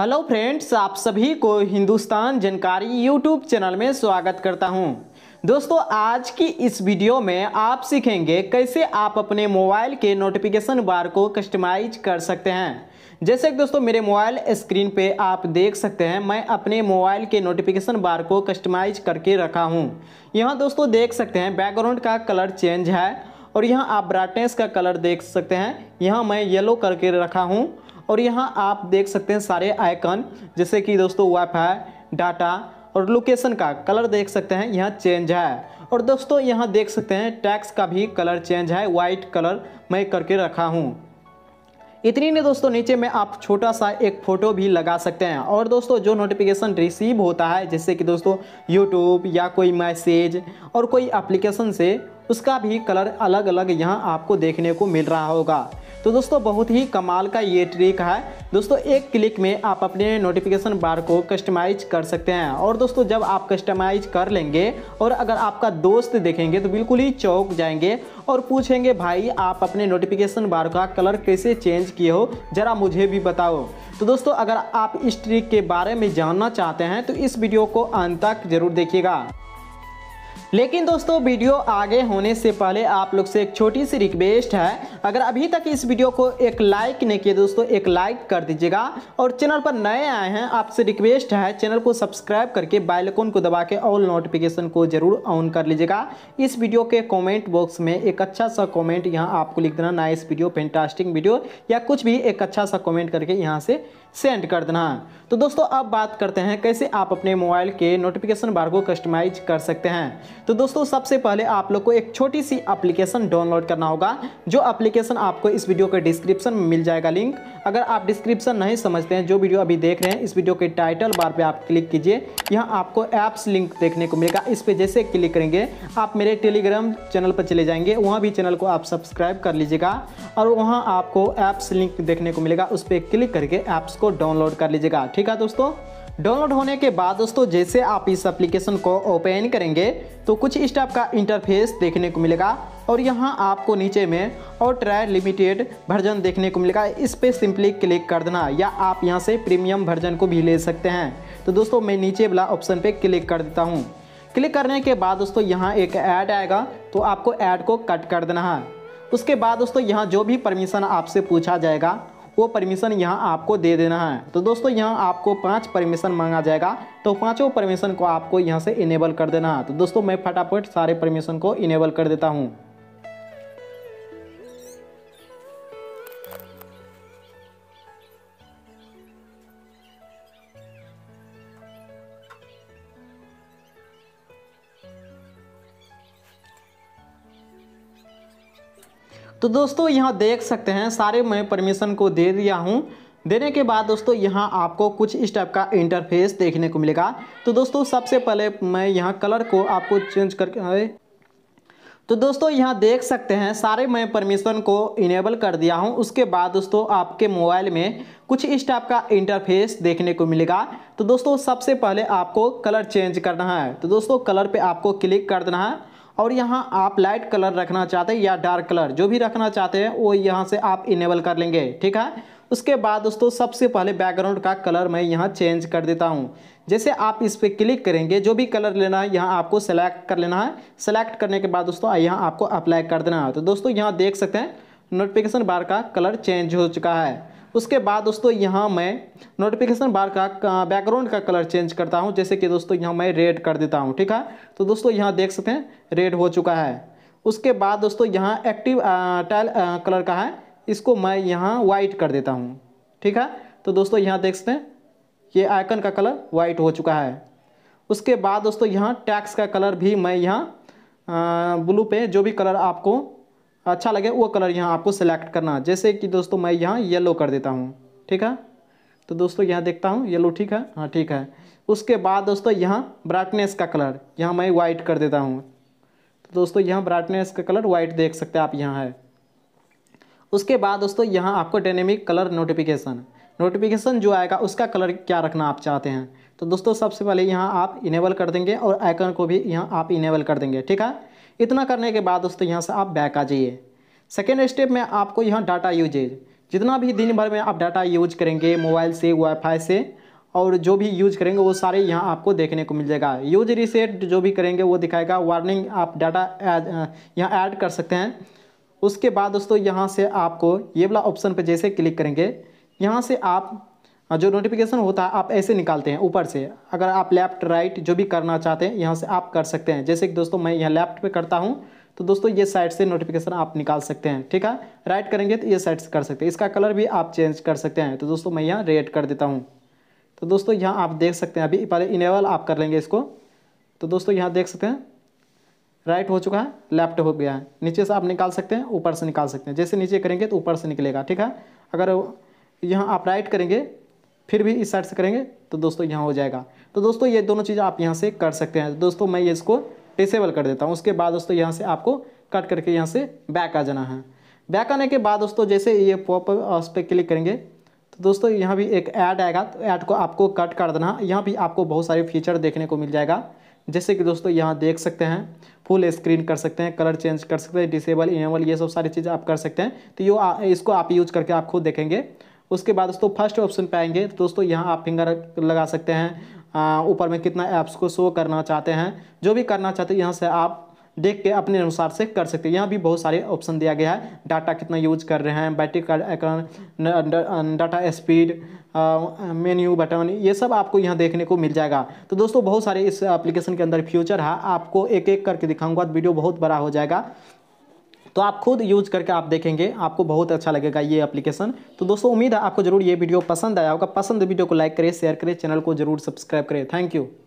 hello friends आप सभी को हिंदुस्तान जानकारी यूट्यूब चैनल में स्वागत करता हूं दोस्तों आज की इस वीडियो में आप सीखेंगे कैसे आप अपने मोबाइल के नोटिफिकेशन बार को कस्टमाइज कर सकते हैं जैसे कि दोस्तों मेरे मोबाइल स्क्रीन पे आप देख सकते हैं मैं अपने मोबाइल के नोटिफिकेशन बार को कस्टमाइज करके रखा हूँ यहाँ दोस्तों देख सकते हैं बैकग्राउंड का कलर चेंज है और यहाँ आप ब्राइटनेस का कलर देख सकते हैं यहाँ मैं येलो करके रखा हूँ और यहाँ आप देख सकते हैं सारे आइकन जैसे कि दोस्तों वाईफाई डाटा और लोकेशन का कलर देख सकते हैं यहाँ चेंज है और दोस्तों यहाँ देख सकते हैं टैक्स का भी कलर चेंज है वाइट कलर मैं करके रखा हूँ इतनी ने दोस्तों नीचे में आप छोटा सा एक फ़ोटो भी लगा सकते हैं और दोस्तों जो नोटिफिकेशन रिसीव होता है जैसे कि दोस्तों यूट्यूब या कोई मैसेज और कोई एप्लीकेशन से उसका भी कलर अलग अलग यहाँ आपको देखने को मिल रहा होगा तो दोस्तों बहुत ही कमाल का ये ट्रिक है दोस्तों एक क्लिक में आप अपने नोटिफिकेशन बार को कस्टमाइज कर सकते हैं और दोस्तों जब आप कस्टमाइज कर लेंगे और अगर आपका दोस्त देखेंगे तो बिल्कुल ही चौक जाएंगे और पूछेंगे भाई आप अपने नोटिफिकेशन बार का कलर कैसे चेंज किए हो ज़रा मुझे भी बताओ तो दोस्तों अगर आप इस ट्रिक के बारे में जानना चाहते हैं तो इस वीडियो को अंत तक जरूर देखिएगा लेकिन दोस्तों वीडियो आगे होने से पहले आप लोग से एक छोटी सी रिक्वेस्ट है अगर अभी तक इस वीडियो को एक लाइक नहीं किया दोस्तों एक लाइक कर दीजिएगा और चैनल पर नए आए हैं आपसे रिक्वेस्ट है चैनल को सब्सक्राइब करके बाइलकोन को दबा के ऑल नोटिफिकेशन को जरूर ऑन कर लीजिएगा इस वीडियो के कॉमेंट बॉक्स में एक अच्छा सा कॉमेंट यहाँ आपको लिख देना नाइस वीडियो फेंटास्टिंग वीडियो या कुछ भी एक अच्छा सा कॉमेंट करके यहाँ से सेंड कर देना तो दोस्तों अब बात करते हैं कैसे आप अपने मोबाइल के नोटिफिकेशन बार को कस्टमाइज कर सकते हैं तो दोस्तों सबसे पहले आप लोग को एक छोटी सी एप्लीकेशन डाउनलोड करना होगा जो एप्लीकेशन आपको इस वीडियो के डिस्क्रिप्शन में मिल जाएगा लिंक अगर आप डिस्क्रिप्शन नहीं समझते हैं जो वीडियो अभी देख रहे हैं इस वीडियो के टाइटल बार पर आप क्लिक कीजिए यहाँ आपको ऐप्स लिंक देखने को मिलेगा इस पर जैसे क्लिक करेंगे आप मेरे टेलीग्राम चैनल पर चले जाएंगे वहाँ भी चैनल को आप सब्सक्राइब कर लीजिएगा और वहाँ आपको ऐप्स लिंक देखने को मिलेगा उस पर क्लिक करके ऐप्स को डाउनलोड कर लीजिएगा ठीक है दोस्तों डाउनलोड होने के बाद दोस्तों जैसे आप इस एप्लीकेशन को ओपन करेंगे तो कुछ इस टाइप का इंटरफेस देखने को मिलेगा और यहाँ आपको नीचे में और ट्राई लिमिटेड वर्जन देखने को मिलेगा इस पर सिंपली क्लिक कर देना या आप यहाँ से प्रीमियम वर्जन को भी ले सकते हैं तो दोस्तों मैं नीचे वाला ऑप्शन पर क्लिक कर देता हूँ क्लिक करने के बाद दोस्तों यहाँ एक ऐड आएगा तो आपको ऐड को कट कर देना है उसके बाद दोस्तों यहाँ जो भी परमिशन आपसे पूछा जाएगा वो परमिशन यहाँ आपको दे देना है तो दोस्तों यहाँ आपको पाँच परमिशन मांगा जाएगा तो पाँचों परमिशन को आपको यहाँ से इनेबल कर देना है तो दोस्तों मैं फटाफट सारे परमिशन को इनेबल कर देता हूँ तो दोस्तों यहाँ देख सकते हैं सारे मैं परमिशन को दे दिया हूँ देने के बाद दोस्तों यहाँ आपको कुछ इस टाइप का इंटरफेस देखने को मिलेगा तो दोस्तों सबसे पहले मैं यहाँ कलर को आपको चेंज करके तो दोस्तों यहाँ देख सकते हैं सारे मैं परमिशन को इनेबल कर दिया हूँ उसके बाद दोस्तों आपके मोबाइल में कुछ इस टाइप का इंटरफेस देखने को मिलेगा तो दोस्तों सबसे पहले आपको कलर चेंज करना है तो दोस्तों कलर पे आपको क्लिक कर देना है और यहाँ आप लाइट कलर रखना चाहते हैं या डार्क कलर जो भी रखना चाहते हैं वो यहाँ से आप इनेबल कर लेंगे ठीक है उसके बाद दोस्तों सबसे पहले बैकग्राउंड का कलर मैं यहाँ चेंज कर देता हूँ जैसे आप इस पर क्लिक करेंगे जो भी कलर लेना है यहाँ आपको सेलेक्ट कर लेना है सेलेक्ट करने के बाद दोस्तों यहाँ आपको अप्लाई कर देना है तो दोस्तों यहाँ देख सकते हैं नोटिफिकेशन बार का कलर चेंज हो चुका है उसके बाद दोस्तों यहाँ मैं नोटिफिकेशन बार का बैकग्राउंड का कलर चेंज करता हूँ जैसे कि दोस्तों यहाँ मैं रेड कर देता हूँ ठीक है तो दोस्तों यहाँ देख सकते हैं रेड हो चुका है उसके बाद दोस्तों यहाँ एक्टिव टाइल कलर का है इसको मैं यहाँ वाइट कर देता हूँ ठीक है तो दोस्तों यहाँ देख सकते हैं ये आइकन का कलर वाइट हो चुका है उसके बाद दोस्तों यहाँ टैक्स का कलर भी मैं यहाँ ब्लू पे जो भी कलर आपको अच्छा लगे वो कलर यहाँ आपको सेलेक्ट करना जैसे कि दोस्तों मैं यहाँ येलो कर देता हूँ ठीक है तो दोस्तों यहाँ देखता हूँ येलो ठीक है हाँ ठीक है उसके बाद दोस्तों यहाँ ब्राइटनेस का कलर यहाँ मैं वाइट कर देता हूँ तो दोस्तों यहाँ ब्राइटनेस का कलर वाइट देख सकते हैं आप यहाँ है उसके बाद दोस्तों यहाँ आपको डायनेमिक कलर नोटिफिकेशन नोटिफिकेशन जो आएगा उसका कलर क्या रखना आप चाहते हैं तो दोस्तों सबसे पहले यहाँ आप इनेबल कर देंगे और आइकन को भी यहाँ आप इनेबल कर देंगे ठीक है इतना करने के बाद दोस्तों यहाँ से आप बैक आ जाइए सेकेंड स्टेप में आपको यहाँ डाटा यूजेज जितना भी दिन भर में आप डाटा यूज करेंगे मोबाइल से वाईफाई से और जो भी यूज करेंगे वो सारे यहाँ आपको देखने को मिल जाएगा यूज रिसेट जो भी करेंगे वो दिखाएगा वार्निंग आप डाटा यहाँ ऐड कर सकते हैं उसके बाद दोस्तों यहाँ से आपको ये वाला ऑप्शन पर जैसे क्लिक करेंगे यहाँ से आप हाँ, जो नोटिफिकेशन होता है आप ऐसे निकालते हैं ऊपर से अगर आप लेफ्ट राइट जो भी करना चाहते हैं यहाँ से आप कर सकते हैं जैसे कि दोस्तों मैं यहाँ लेफ्ट पे करता हूँ तो दोस्तों ये साइड से नोटिफिकेशन आप निकाल सकते हैं ठीक है राइट करेंगे तो ये साइड से कर सकते हैं इसका कलर भी आप चेंज कर सकते हैं तो दोस्तों मैं यहाँ रेड कर देता हूँ तो दोस्तों यहाँ आप देख सकते हैं अभी पहले इनेबल आप कर लेंगे इसको तो दोस्तों यहाँ देख सकते हैं राइट हो चुका है लेफ्ट हो गया है नीचे से आप निकाल सकते हैं ऊपर से निकाल सकते हैं जैसे नीचे करेंगे तो ऊपर से निकलेगा ठीक है अगर यहाँ आप राइट करेंगे फिर भी इस साइड से करेंगे तो दोस्तों यहाँ हो जाएगा तो दोस्तों ये दोनों चीज़ आप यहाँ से कर सकते हैं तो दोस्तों मैं ये इसको डिसेबल कर देता हूँ उसके बाद दोस्तों यहाँ से आपको कट करके यहाँ से बैक आ जाना है बैक आने के बाद दोस्तों जैसे ये पॉप उस पर क्लिक करेंगे तो दोस्तों यहाँ भी एक ऐड आएगा तो ऐड को आपको कट कर देना यहाँ भी आपको बहुत सारे फीचर देखने को मिल जाएगा जैसे कि दोस्तों यहाँ देख सकते हैं फुल स्क्रीन कर सकते हैं कलर चेंज कर सकते हैं डिसेबल इनेबल ये सब सारी चीज़ आप कर सकते हैं तो ये इसको आप यूज करके आप खुद देखेंगे उसके बाद दोस्तों फर्स्ट ऑप्शन पे आएंगे तो दोस्तों यहाँ आप फिंगर लगा सकते हैं ऊपर में कितना ऐप्स को शो करना चाहते हैं जो भी करना चाहते हैं यहाँ से आप देख के अपने अनुसार से कर सकते हैं यहाँ भी बहुत सारे ऑप्शन दिया गया है डाटा कितना यूज कर रहे हैं बैटरी का डाटा स्पीड मेन्यू बटन ये सब आपको यहाँ देखने को मिल जाएगा तो दोस्तों बहुत सारे इस एप्लीकेशन के अंदर फ्यूचर है आपको एक एक करके दिखाऊंगा वीडियो तो बहुत बड़ा हो जाएगा तो आप खुद यूज करके आप देखेंगे आपको बहुत अच्छा लगेगा ये एप्लीकेशन तो दोस्तों उम्मीद है आपको जरूर ये वीडियो पसंद आया होगा पसंद वीडियो को लाइक करें शेयर करें चैनल को जरूर सब्सक्राइब करें थैंक यू